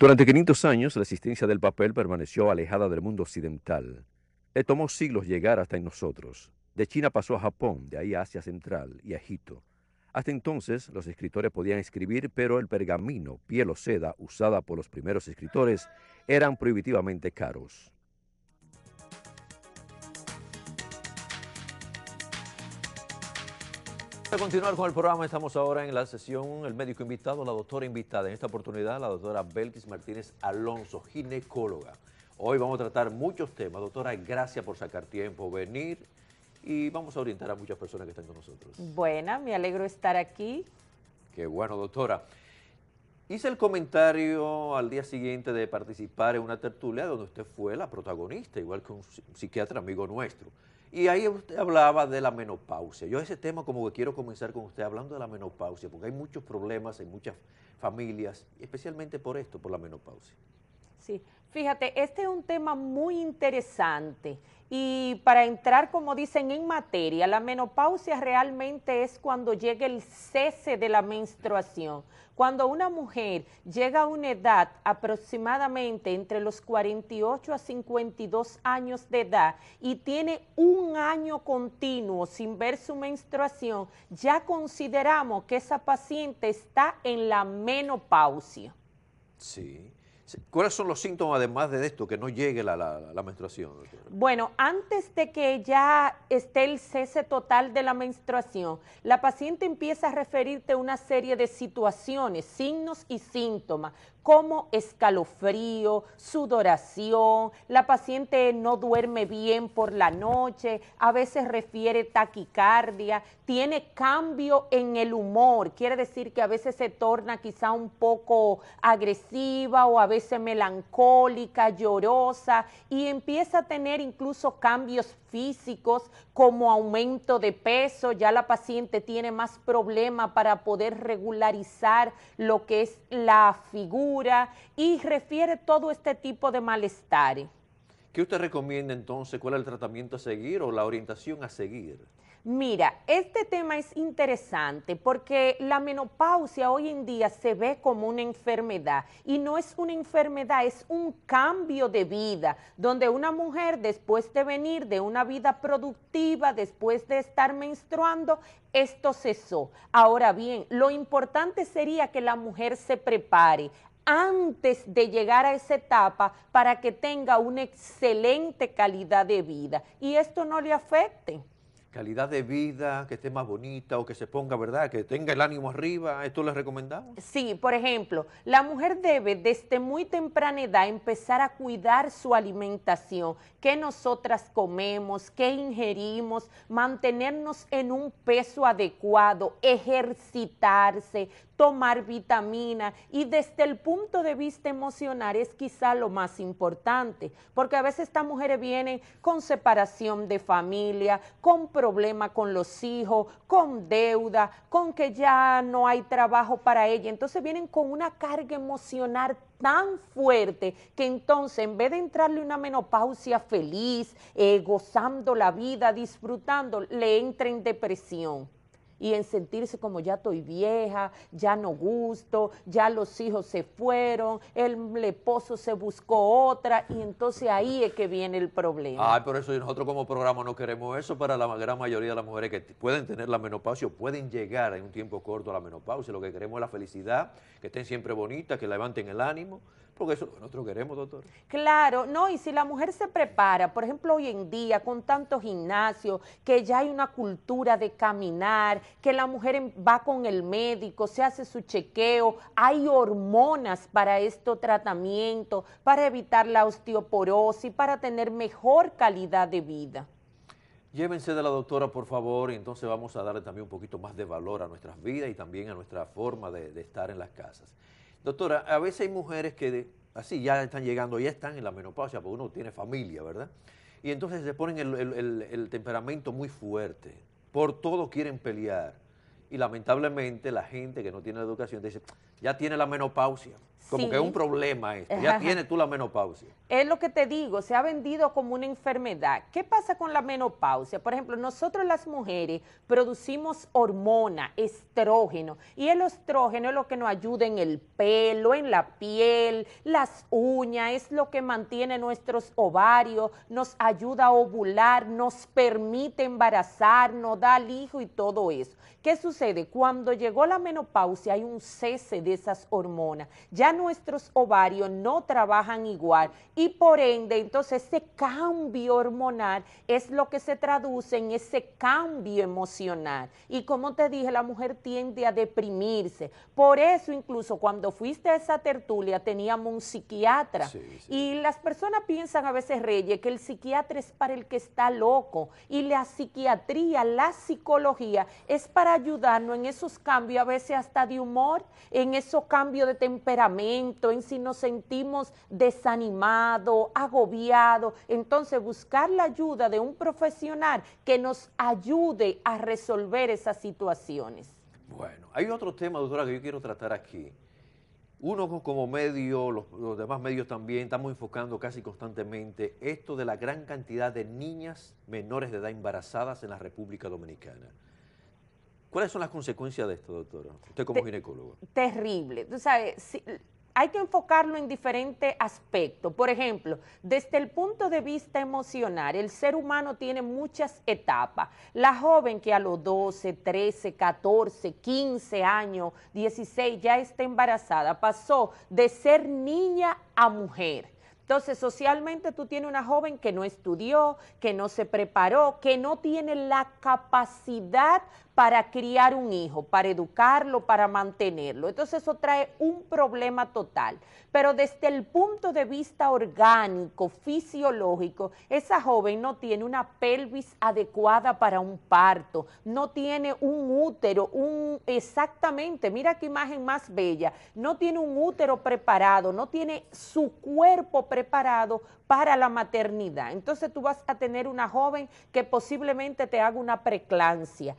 Durante 500 años, la existencia del papel permaneció alejada del mundo occidental. Le tomó siglos llegar hasta en nosotros. De China pasó a Japón, de ahí a Asia Central y a Egipto. Hasta entonces, los escritores podían escribir, pero el pergamino, piel o seda usada por los primeros escritores, eran prohibitivamente caros. Para continuar con el programa, estamos ahora en la sesión El médico invitado, la doctora invitada. En esta oportunidad, la doctora Belkis Martínez Alonso, ginecóloga. Hoy vamos a tratar muchos temas. Doctora, gracias por sacar tiempo, venir y vamos a orientar a muchas personas que están con nosotros. Buena, me alegro estar aquí. Qué bueno, doctora. Hice el comentario al día siguiente de participar en una tertulia donde usted fue la protagonista, igual que un psiquiatra amigo nuestro. Y ahí usted hablaba de la menopausia. Yo ese tema como que quiero comenzar con usted hablando de la menopausia, porque hay muchos problemas en muchas familias, especialmente por esto, por la menopausia. Sí, Fíjate, este es un tema muy interesante. Y para entrar, como dicen, en materia, la menopausia realmente es cuando llega el cese de la menstruación. Cuando una mujer llega a una edad aproximadamente entre los 48 a 52 años de edad y tiene un año continuo sin ver su menstruación, ya consideramos que esa paciente está en la menopausia. Sí. ¿Cuáles son los síntomas, además de esto, que no llegue la, la, menstruación? Bueno, antes de que ya esté el cese total de la menstruación, la paciente empieza a referirte a una serie de situaciones, signos y síntomas, como escalofrío, sudoración, la paciente no duerme bien por la noche, a veces refiere taquicardia, tiene cambio en el humor, quiere decir que a veces se torna quizá un poco agresiva o a veces melancólica, llorosa y empieza a tener incluso cambios físicos como aumento de peso, ya la paciente tiene más problema para poder regularizar lo que es la figura y refiere todo este tipo de malestar. ¿Qué usted recomienda entonces? ¿Cuál es el tratamiento a seguir o la orientación a seguir? Mira, este tema es interesante porque la menopausia hoy en día se ve como una enfermedad y no es una enfermedad, es un cambio de vida, donde una mujer después de venir de una vida productiva, después de estar menstruando, esto cesó. Ahora bien, lo importante sería que la mujer se prepare antes de llegar a esa etapa para que tenga una excelente calidad de vida y esto no le afecte calidad de vida, que esté más bonita o que se ponga, ¿verdad? Que tenga el ánimo arriba, ¿esto le recomendamos? Sí, por ejemplo, la mujer debe desde muy temprana edad empezar a cuidar su alimentación, qué nosotras comemos, qué ingerimos, mantenernos en un peso adecuado, ejercitarse, tomar vitamina y desde el punto de vista emocional es quizá lo más importante, porque a veces estas mujeres vienen con separación de familia, con problemas con los hijos, con deuda, con que ya no hay trabajo para ella, entonces vienen con una carga emocional tan fuerte que entonces en vez de entrarle una menopausia feliz, eh, gozando la vida, disfrutando, le entra en depresión y en sentirse como ya estoy vieja, ya no gusto, ya los hijos se fueron, el lepozo se buscó otra y entonces ahí es que viene el problema. Ay, por eso nosotros como programa no queremos eso para la gran mayoría de las mujeres que pueden tener la menopausia, o pueden llegar en un tiempo corto a la menopausia. Lo que queremos es la felicidad, que estén siempre bonitas, que levanten el ánimo, porque eso nosotros queremos, doctor. Claro, no, y si la mujer se prepara, por ejemplo, hoy en día con tanto gimnasio, que ya hay una cultura de caminar, que la mujer va con el médico, se hace su chequeo, hay hormonas para este tratamiento, para evitar la osteoporosis, para tener mejor calidad de vida. Llévense de la doctora, por favor, y entonces vamos a darle también un poquito más de valor a nuestras vidas y también a nuestra forma de, de estar en las casas. Doctora, a veces hay mujeres que así ya están llegando, ya están en la menopausia, porque uno tiene familia, ¿verdad? Y entonces se ponen el, el temperamento muy fuerte, por todo quieren pelear. Y lamentablemente la gente que no tiene la educación dice, ya tiene la menopausia, como que es un problema esto. Ya tienes tú la menopausia. Es lo que te digo, se ha vendido como una enfermedad. ¿Qué pasa con la menopausia? Por ejemplo, nosotros las mujeres producimos hormona, estrógeno, y el estrógeno es lo que nos ayuda en el pelo, en la piel, las uñas, es lo que mantiene nuestros ovarios, nos ayuda a ovular, nos permite embarazar, nos da al hijo y todo eso. ¿Qué sucede? Cuando llegó la menopausia hay un cese de esas hormonas. Ya nuestros ovarios no trabajan igual y por ende entonces ese cambio hormonal es lo que se traduce en ese cambio emocional. Y como te dije, la mujer tiende a deprimirse. Por eso incluso cuando fuiste a esa tertulia teníamos un psiquiatra y las personas piensan a veces, Reyes, que el psiquiatra es para el que está loco y la psiquiatría, la psicología es para ayudarnos en esos cambios a veces hasta de humor, en esos cambios de temperamento en si nos sentimos desanimados, agobiados. Entonces buscar la ayuda de un profesional que nos ayude a resolver esas situaciones. Bueno, hay otro tema, doctora, que yo quiero tratar aquí. Uno como medio, los, demás medios también, estamos enfocando casi constantemente esto de la gran cantidad de niñas menores de edad embarazadas en la República Dominicana. ¿Cuáles son las consecuencias de esto, doctora? Usted como ginecólogo. Terrible. hay que enfocarlo en diferentes aspectos. Por ejemplo, desde el punto de vista emocional, el ser humano tiene muchas etapas. La joven que a los 12, 13, 14, 15 años, 16 ya está embarazada, pasó de ser niña a mujer. Entonces, socialmente tú tienes una joven que no estudió, que no se preparó, que no tiene la capacidad para criar un hijo, para educarlo, para mantenerlo. Entonces eso trae un problema total. Pero desde el punto de vista orgánico, fisiológico, esa joven no tiene una pelvis adecuada para un parto, no tiene un útero, un exactamente, mira qué imagen más bella, no tiene un útero preparado, no tiene su cuerpo preparado para la maternidad. Entonces tú vas a tener una joven que posiblemente te haga una preclancia,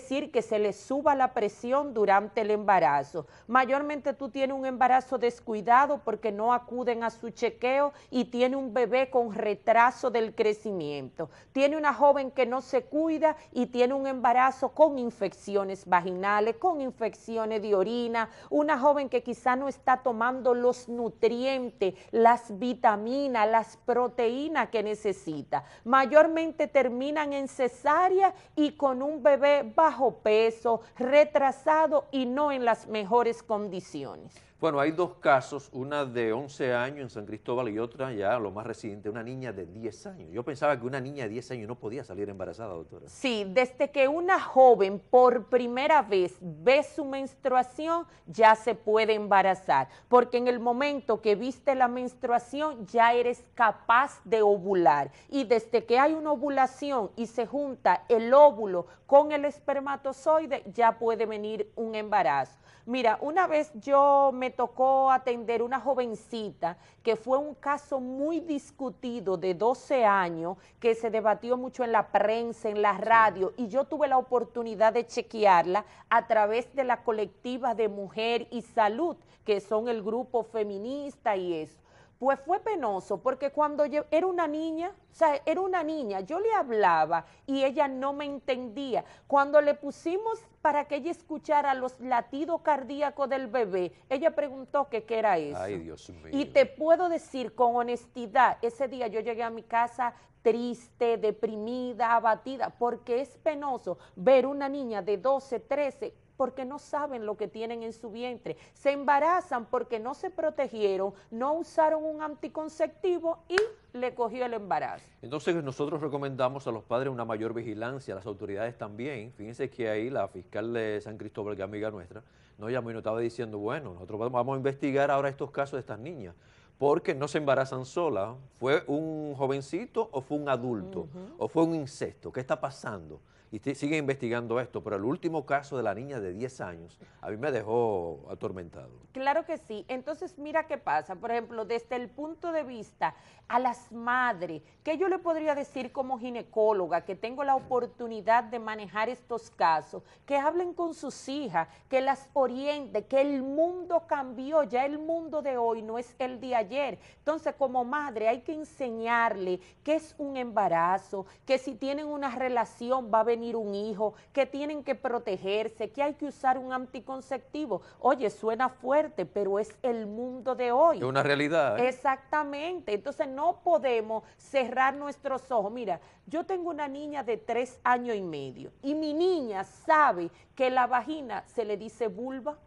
decir que se le suba la presión durante el embarazo. Mayormente tú tienes un embarazo descuidado porque no acuden a su chequeo y tiene un bebé con retraso del crecimiento. Tiene una joven que no se cuida y tiene un embarazo con infecciones vaginales, con infecciones de orina, una joven que quizá no está tomando los nutrientes, las vitaminas, las proteínas que necesita. Mayormente terminan en cesárea y con un bebé bajo bajo peso, retrasado y no en las mejores condiciones. Bueno, hay dos casos, una de 11 años en San Cristóbal y otra ya lo más reciente, una niña de 10 años. Yo pensaba que una niña de 10 años no podía salir embarazada, doctora. Sí, desde que una joven por primera vez ve su menstruación, ya se puede embarazar, porque en el momento que viste la menstruación ya eres capaz de ovular. Y desde que hay una ovulación y se junta el óvulo con el espermatozoide, ya puede venir un embarazo. Mira, una vez yo me tocó atender una jovencita que fue un caso muy discutido de 12 años, que se debatió mucho en la prensa, en la radio, y yo tuve la oportunidad de chequearla a través de la colectiva de mujer y salud, que son el grupo feminista y eso. Pues fue penoso, porque cuando yo era una niña, o sea, era una niña, yo le hablaba y ella no me entendía. Cuando le pusimos para que ella escuchara los latidos cardíacos del bebé, ella preguntó que qué era eso. Ay, Dios mío. Y te puedo decir con honestidad, ese día yo llegué a mi casa triste, deprimida, abatida, porque es penoso ver una niña de 12, 13, porque no saben lo que tienen en su vientre, se embarazan porque no se protegieron, no usaron un anticonceptivo y le cogió el embarazo. Entonces nosotros recomendamos a los padres una mayor vigilancia, a las autoridades también. Fíjense que ahí la fiscal de San Cristóbal, que es amiga nuestra, no llamó y nos estaba diciendo, bueno, nosotros vamos a investigar ahora estos casos de estas niñas porque no se embarazan solas. ¿Fue un jovencito o fue un adulto? ¿O fue un incesto? ¿Qué está pasando? y sigue investigando esto, pero el último caso de la niña de 10 años a mí me dejó atormentado. Claro que sí. Entonces, mira qué pasa. Por ejemplo, desde el punto de vista a las madres, ¿qué yo le podría decir como ginecóloga que tengo la oportunidad de manejar estos casos? Que hablen con sus hijas, que las oriente, que el mundo cambió, ya el mundo de hoy no es el de ayer. Entonces, como madre, hay que enseñarle qué es un embarazo, que si tienen una relación va a venir un hijo, que tienen que protegerse, que hay que usar un anticonceptivo. Oye, suena fuerte, pero es el mundo de hoy. Es una realidad. ¿eh? Exactamente. Entonces no podemos cerrar nuestros ojos. Mira, yo tengo una niña de tres años y medio y mi niña sabe que la vagina se le dice vulva.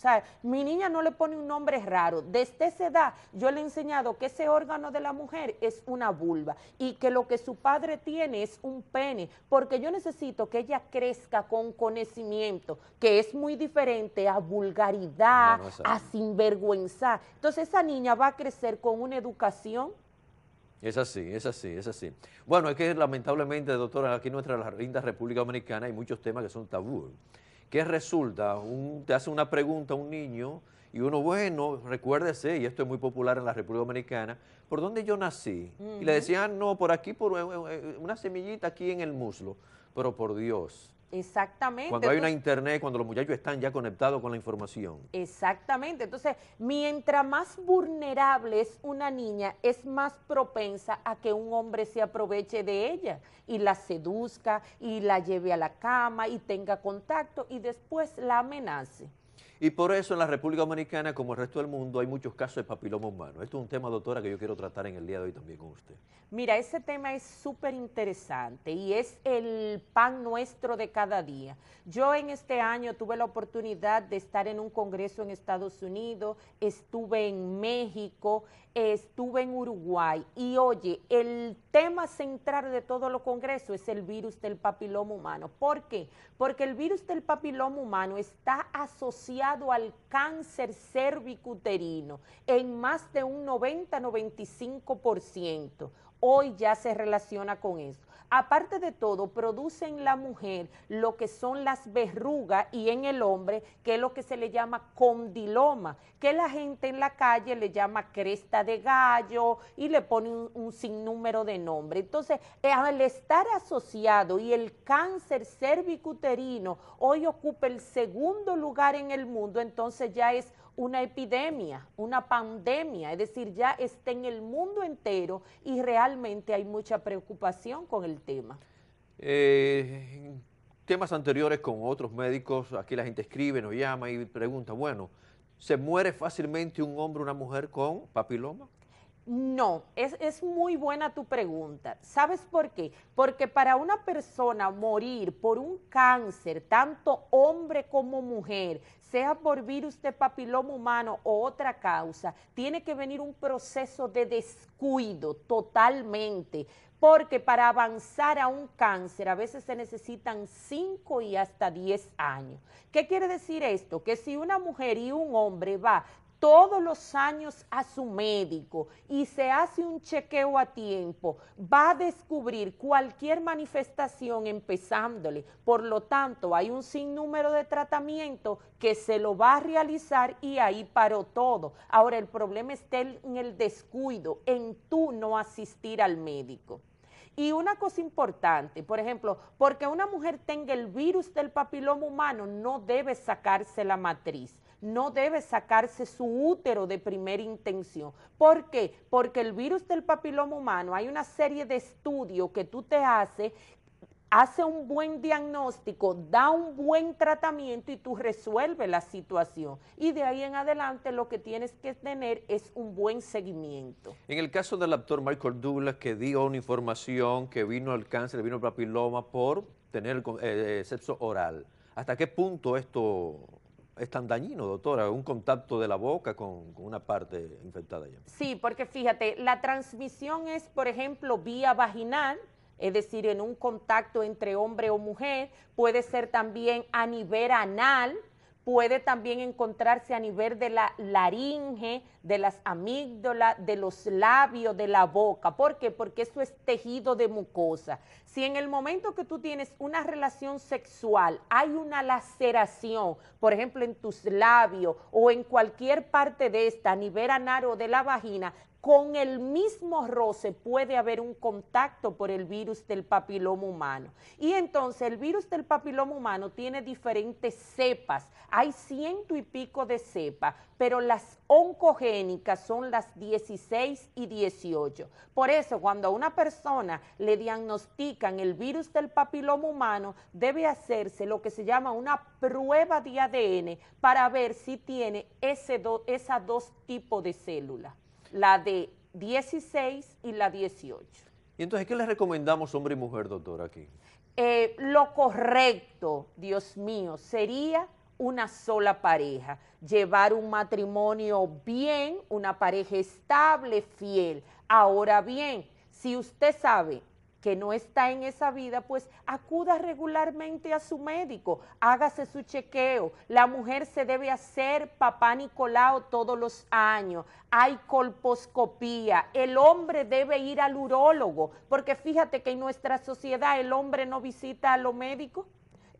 O sea, mi niña no le pone un nombre raro. Desde esa edad yo le he enseñado que ese órgano de la mujer es una vulva y que lo que su padre tiene es un pene, porque yo necesito que ella crezca con conocimiento, que es muy diferente a vulgaridad, a sinvergüenza. Entonces esa niña va a crecer con una educación. Es así, es así, es así. Bueno, es que lamentablemente, doctora, aquí en nuestra linda República Dominicana hay muchos temas que son tabú. ¿Qué resulta? te hace una pregunta a un niño y uno, bueno, recuérdese, y esto es muy popular en la República Dominicana, ¿por dónde yo nací? Y le decían, ah, no, por aquí, por eh, eh, eh, una semillita aquí en el muslo. Pero por Dios, Exactamente. Cuando hay una internet, cuando los muchachos están ya conectados con la información. Exactamente. Entonces, mientras más vulnerable es una niña, es más propensa a que un hombre se aproveche de ella y la seduzca y la lleve a la cama y tenga contacto y después la amenace. Y por eso en la República Dominicana, como el resto del mundo, hay muchos casos de papiloma humano. Esto es un tema, doctora, que yo quiero tratar en el día de hoy también con usted. Mira, ese tema es súper interesante y es el pan nuestro de cada día. Yo en este año tuve la oportunidad de estar en un congreso en Estados Unidos, estuve en México, estuve en Uruguay y oye, el tema central de todos los congresos es el virus del papiloma humano. ¿Por qué? Porque el virus del papiloma humano está asociado al cáncer cervicuterino en más de un 90-95%. Hoy ya se relaciona con eso aparte de todo, produce en la mujer lo que son las verrugas y en el hombre, que es lo que se le llama condiloma, que la gente en la calle le llama cresta de gallo y le pone un, sinnúmero de nombres. Entonces, eh, al estar asociado y el cáncer cervicuterino hoy ocupa el segundo lugar en el mundo, entonces ya es una epidemia, una pandemia, es decir, ya está en el mundo entero y realmente hay mucha preocupación con el tema. Eh, temas anteriores con otros médicos, aquí la gente escribe, nos llama y pregunta, bueno, ¿se muere fácilmente un hombre o una mujer con papiloma? No, es, es, muy buena tu pregunta. ¿Sabes por qué? Porque para una persona morir por un cáncer, tanto hombre como mujer, sea por virus de papiloma humano o otra causa, tiene que venir un proceso de descuido totalmente porque para avanzar a un cáncer a veces se necesitan 5 y hasta 10 años. ¿Qué quiere decir esto? Que si una mujer y un hombre va todos los años a su médico y se hace un chequeo a tiempo, va a descubrir cualquier manifestación empezándole. Por lo tanto, hay un sinnúmero de tratamientos que se lo va a realizar y ahí paró todo. Ahora, el problema está en el descuido, en tú no asistir al médico. Y una cosa importante, por ejemplo, porque una mujer tenga el virus del papiloma humano, no debe sacarse la matriz no debe sacarse su útero de primera intención. ¿Por qué? Porque el virus del papiloma humano, hay una serie de estudios que tú te haces hace un buen diagnóstico, da un buen tratamiento y tú resuelves la situación. Y de ahí en adelante lo que tienes que tener es un buen seguimiento. En el caso del actor Michael Douglas, que dio una información que vino al cáncer, vino al papiloma por tener eh, eh, sexo oral, ¿hasta qué punto esto es tan dañino, doctora, un contacto de la boca con, una parte infectada ya. Sí, porque fíjate, la transmisión es, por ejemplo, vía vaginal, es decir, en un contacto entre hombre o mujer, puede ser también a nivel anal, puede también encontrarse a nivel de la laringe, de las amígdalas, de los labios, de la boca. ¿Por qué? Porque eso es tejido de mucosa. Si en el momento que tú tienes una relación sexual hay una laceración, por ejemplo en tus labios o en cualquier parte de esta, a nivel o de la vagina, con el mismo roce puede haber un contacto por el virus del papiloma humano. Y entonces el virus del papiloma humano tiene diferentes cepas, hay ciento y pico de cepas, pero las oncogénicas son las 16 y 18. Por eso cuando a una persona le diagnostican el virus del papiloma humano, debe hacerse lo que se llama una prueba de ADN para ver si tiene ese esas dos tipos de células la de 16 y la 18. ¿Y entonces qué les recomendamos hombre y mujer, doctora, aquí? Eh, lo correcto, Dios mío, sería una sola pareja, llevar un matrimonio bien, una pareja estable, fiel. Ahora bien, si usted sabe que no está en esa vida, pues acuda regularmente a su médico, hágase su chequeo. La mujer se debe hacer papá Nicolau todos los años. Hay colposcopía. El hombre debe ir al urólogo, porque fíjate que en nuestra sociedad el hombre no visita a los médicos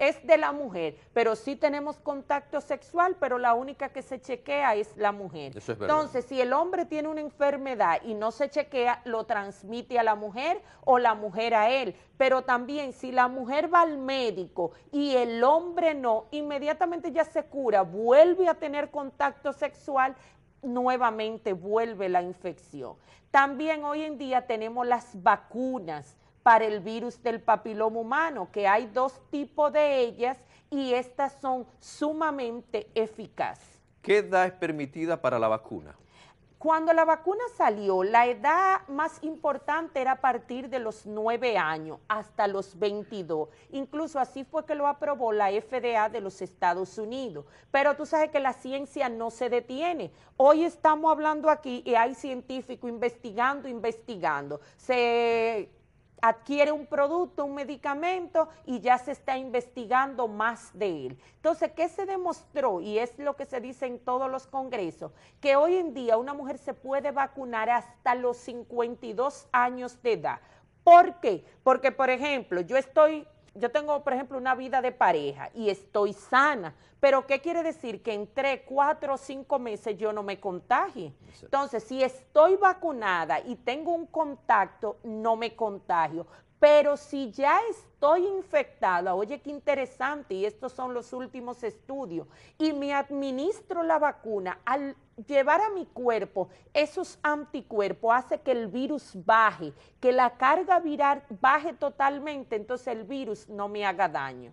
es de la mujer, pero sí tenemos contacto sexual, pero la única que se chequea es la mujer. Entonces, si el hombre tiene una enfermedad y no se chequea, lo transmite a la mujer o la mujer a él. Pero también si la mujer va al médico y el hombre no, inmediatamente ya se cura, vuelve a tener contacto sexual, nuevamente vuelve la infección. También hoy en día tenemos las vacunas para el virus del papiloma humano, que hay dos tipos de ellas y estas son sumamente eficaces. ¿Qué edad es permitida para la vacuna? Cuando la vacuna salió, la edad más importante era a partir de los 9 años hasta los 22. Incluso así fue que lo aprobó la FDA de los Estados Unidos. Pero tú sabes que la ciencia no se detiene. Hoy estamos hablando aquí y hay científicos investigando, investigando. Se adquiere un producto, un medicamento y ya se está investigando más de él. Entonces, ¿qué se demostró? Y es lo que se dice en todos los congresos, que hoy en día una mujer se puede vacunar hasta los 52 años de edad. ¿Por qué? Porque, por ejemplo, yo estoy yo tengo, por ejemplo, una vida de pareja y estoy sana, pero ¿qué quiere decir? Que en tres, cuatro o cinco meses yo no me contagie. Entonces, si estoy vacunada y tengo un contacto, no me contagio. Pero si ya estoy infectada, oye qué interesante, y estos son los últimos estudios, y me administro la vacuna, al llevar a mi cuerpo esos anticuerpos hace que el virus baje, que la carga viral baje totalmente, entonces el virus no me haga daño.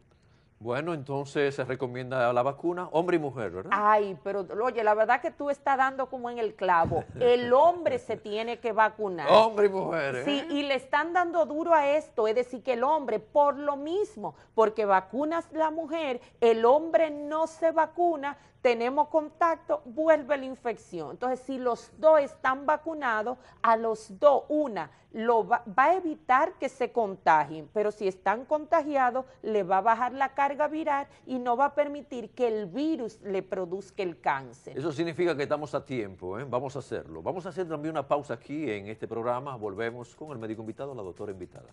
Bueno, entonces se recomienda la vacuna, hombre y mujer, ¿verdad? Ay, pero oye, la verdad que tú estás dando como en el clavo. El hombre se tiene que vacunar. Hombre y mujer. ¿eh? Sí, y le están dando duro a esto, es decir, que el hombre, por lo mismo, porque vacunas la mujer, el hombre no se vacuna, tenemos contacto, vuelve la infección. Entonces, si los dos están vacunados, a los dos, una, lo va, a evitar que se contagien, pero si están contagiados, le va a bajar la carga viral y no va a permitir que el virus le produzca el cáncer. Eso significa que estamos a tiempo, ¿eh? vamos a hacerlo. Vamos a hacer también una pausa aquí en este programa. Volvemos con el médico invitado, la doctora invitada.